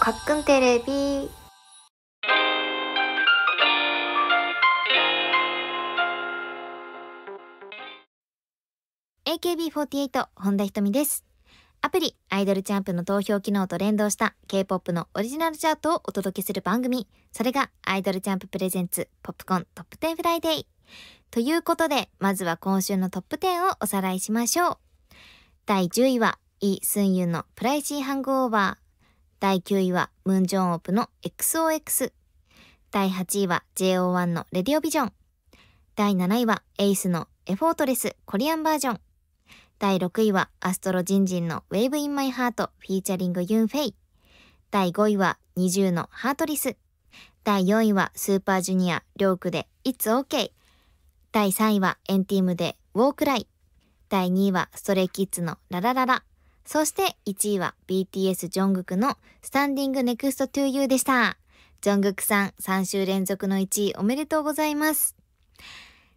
くんテレビ AKB48 本田瞳です。アプリアイドルチャンプの投票機能と連動した K-POP のオリジナルチャートをお届けする番組。それがアイドルチャンププレゼンツポップコントップ10フライデー。ということで、まずは今週のトップ10をおさらいしましょう。第10位はイ・スンユンのプライシーハングオーバー。第9位はムンジョンオプの XOX。第8位は JO1 のレディオビジョン。第7位はエイスのエフォートレスコリアンバージョン。第6位はアストロジンジンの Wave in My Heart フィーチャリングユンフェイ。第5位は20のハートリス。第4位はスーパージュニアリョークで It's OK。第3位はエンティームでウォークライ。第2位はストレイキッズのララララ。そして1位は BTS ジョングクのスタンディングネクストトゥーユーでした。ジョングクさん3週連続の1位おめでとうございます。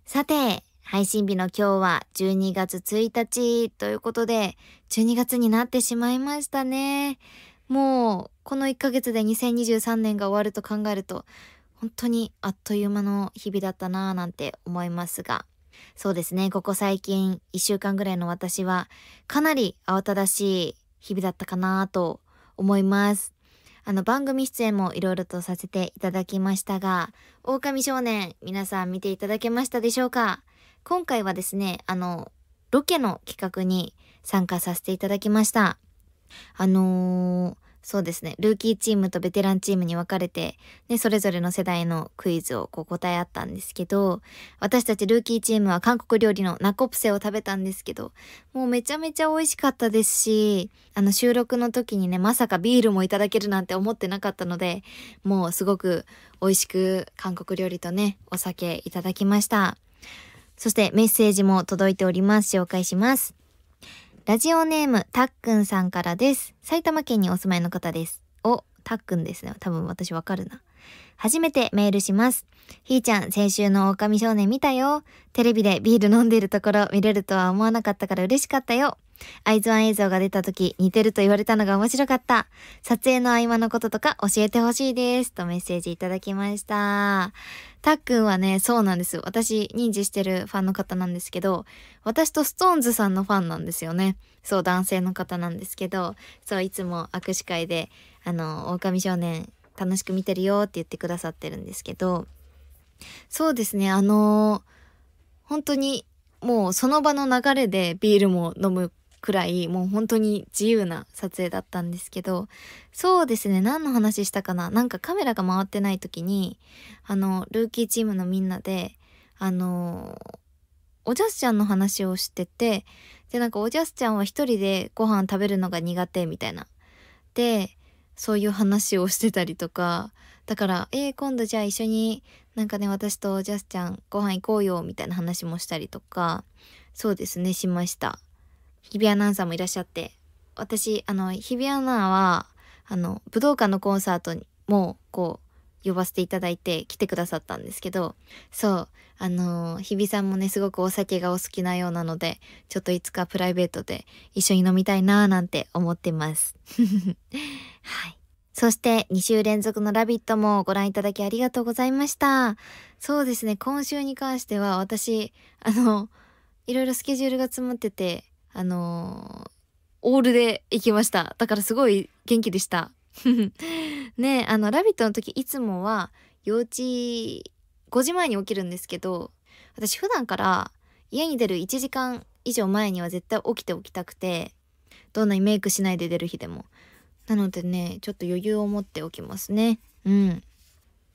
さて、配信日の今日は12月1日ということで、12月になってしまいましたね。もう、この1ヶ月で2023年が終わると考えると、本当にあっという間の日々だったなぁなんて思いますが、そうですね、ここ最近1週間ぐらいの私はかなり慌ただしい日々だったかなと思います。あの番組出演もいろいろとさせていただきましたが、狼少年皆さん見ていただけましたでしょうか今回はですね、あの、ロケの企画に参加させていただきました。あのー、そうですね、ルーキーチームとベテランチームに分かれて、ね、それぞれの世代のクイズをこう答え合ったんですけど、私たちルーキーチームは韓国料理のナコプセを食べたんですけど、もうめちゃめちゃ美味しかったですし、あの収録の時にね、まさかビールもいただけるなんて思ってなかったので、もうすごく美味しく韓国料理とね、お酒いただきました。そしてメッセージも届いております。紹介します。ラジオネーム、たっくんさんからです。埼玉県にお住まいの方です。お、たっくんですね。多分私わかるな。初めてメールします。ひーちゃん、先週の狼少年見たよ。テレビでビール飲んでるところ見れるとは思わなかったから嬉しかったよ。アイズワン映像が出た時、似てると言われたのが面白かった。撮影の合間のこととか教えてほしいです。とメッセージいただきました。たっくんはね、そうなんです。私、認知してるファンの方なんですけど、私とストーンズさんのファンなんですよね。そう、男性の方なんですけど、そう、いつも握手会で、あの、狼少年、楽しく見てるよって言ってくださってるんですけど、そうですね、あのー、本当にもうその場の流れでビールも飲むくらいもう本当に自由な撮影だったんですけどそうですね何の話したかななんかカメラが回ってない時にあのルーキーチームのみんなであのおじゃすちゃんの話をしててでなんかおじゃすちゃんは一人でご飯食べるのが苦手みたいなでそういう話をしてたりとかだから「えー、今度じゃあ一緒になんかね私とジャスちゃんご飯行こうよ」みたいな話もしたりとかそうですねしました。日比アナウンサーもいらっしゃって、私、あの、日比アナは、あの、武道館のコンサートにも、こう、呼ばせていただいて来てくださったんですけど、そう、あの、日比さんもね、すごくお酒がお好きなようなので、ちょっといつかプライベートで一緒に飲みたいなーなんて思ってます。はい。そして2週連続のラビットもご覧いただきありがとうございました。そうですね、今週に関しては私、あの、いろいろスケジュールが詰まってて、あのオールで行きました。だからすごい元気でした。ねあの、ラビットの時いつもは幼稚5時前に起きるんですけど、私普段から家に出る1時間以上前には絶対起きておきたくて、どんなにメイクしないで出る日でも。なのでね、ちょっと余裕を持っておきますね。うん。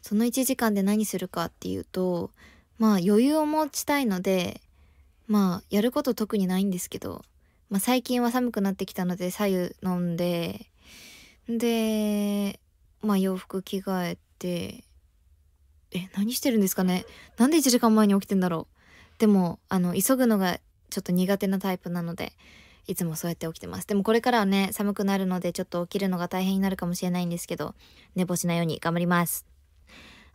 その1時間で何するかっていうと、まあ余裕を持ちたいので、まあやること特にないんですけど、まあ、最近は寒くなってきたので左右飲んででまあ洋服着替えてえ何してるんですかねなんで1時間前に起きてんだろうでもあの急ぐのがちょっと苦手なタイプなのでいつもそうやって起きてますでもこれからはね寒くなるのでちょっと起きるのが大変になるかもしれないんですけど寝坊しないように頑張ります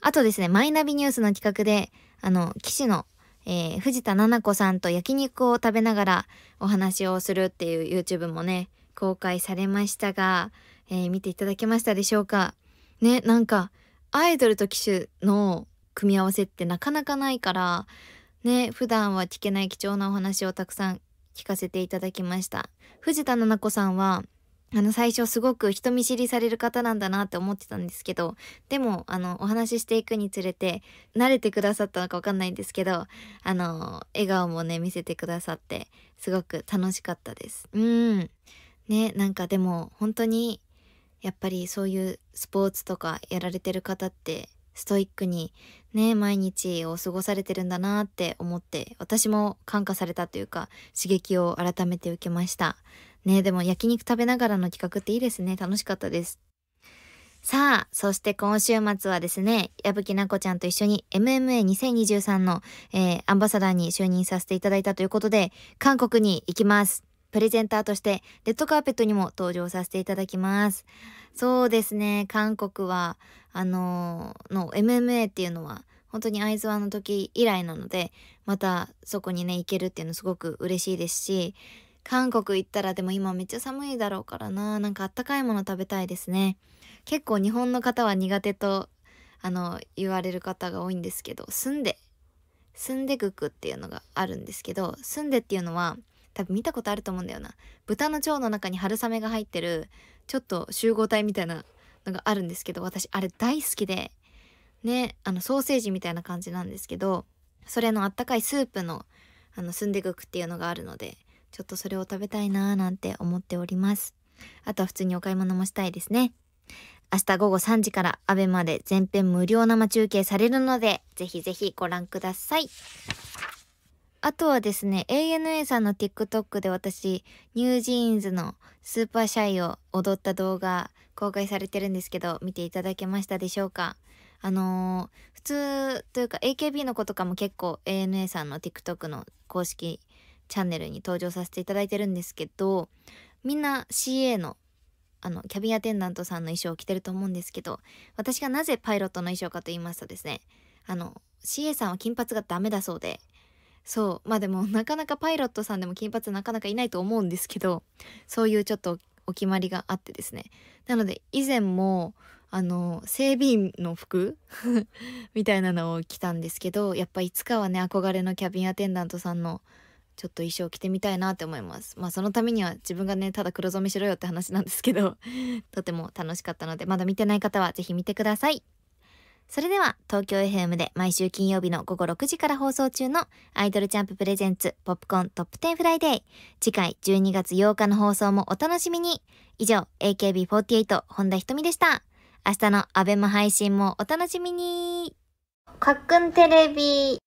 あとですねマイナビニュースの企画であの騎士のえー、藤田七子さんと焼肉を食べながらお話をするっていう YouTube もね、公開されましたが、えー、見ていただけましたでしょうかね、なんか、アイドルと機種の組み合わせってなかなかないから、ね、普段は聞けない貴重なお話をたくさん聞かせていただきました。藤田七子さんは、あの最初すごく人見知りされる方なんだなって思ってたんですけどでもあのお話ししていくにつれて慣れてくださったのか分かんないんですけどあの笑顔もね見せてくださってすごく楽しかったですうんねなんかでも本当にやっぱりそういうスポーツとかやられてる方ってストイックにね毎日を過ごされてるんだなって思って私も感化されたというか刺激を改めて受けましたねでも焼肉食べながらの企画っていいですね。楽しかったです。さあ、そして今週末はですね、矢吹奈子ちゃんと一緒に MMA2023 の、えー、アンバサダーに就任させていただいたということで、韓国に行きます。プレゼンターとして、レッドカーペットにも登場させていただきます。そうですね、韓国は、あのー、の MMA っていうのは、本当にアイズワの時以来なので、またそこにね、行けるっていうのすごく嬉しいですし、韓国行ったらでも今めっちゃ寒いだろうからな。なんかあったかいもの食べたいですね。結構日本の方は苦手と、あの、言われる方が多いんですけど、住んで住んでくくっていうのがあるんですけど、住んでっていうのは、多分見たことあると思うんだよな。豚の腸の中に春雨が入ってる、ちょっと集合体みたいなのがあるんですけど、私あれ大好きで、ね、あの、ソーセージみたいな感じなんですけど、それのあったかいスープの、あの、住んでくくっていうのがあるので、ちょっとそれを食べたいなーなんて思っております。あとは普通にお買い物もしたいですね。明日午後3時からアベまで全編無料生中継されるので、ぜひぜひご覧ください。あとはですね、ANA さんの TikTok で私、ニュージーンズのスーパーシャイを踊った動画公開されてるんですけど、見ていただけましたでしょうかあのー、普通というか AKB の子とかも結構 ANA さんの TikTok の公式チャンネルに登場させていただいてるんですけどみんな CA のあのキャビンアテンダントさんの衣装を着てると思うんですけど私がなぜパイロットの衣装かと言いますとですねあの CA さんは金髪がダメだそうでそうまあでもなかなかパイロットさんでも金髪なかなかいないと思うんですけどそういうちょっとお決まりがあってですねなので以前もあの整備員の服 みたいなのを着たんですけどやっぱいつかはね憧れのキャビンアテンダントさんのちょっと衣装着てみたいなって思います。まあそのためには自分がね、ただ黒染めしろよって話なんですけど とても楽しかったので、まだ見てない方は是非見てください。それでは東京 FM で毎週金曜日の午後6時から放送中のアイドルチャンププレゼンツポップコーントップ10フライデー。次回12月8日の放送もお楽しみに。以上 AKB48 本田みでした。明日のアベマ配信もお楽しみに。かっくんテレビ。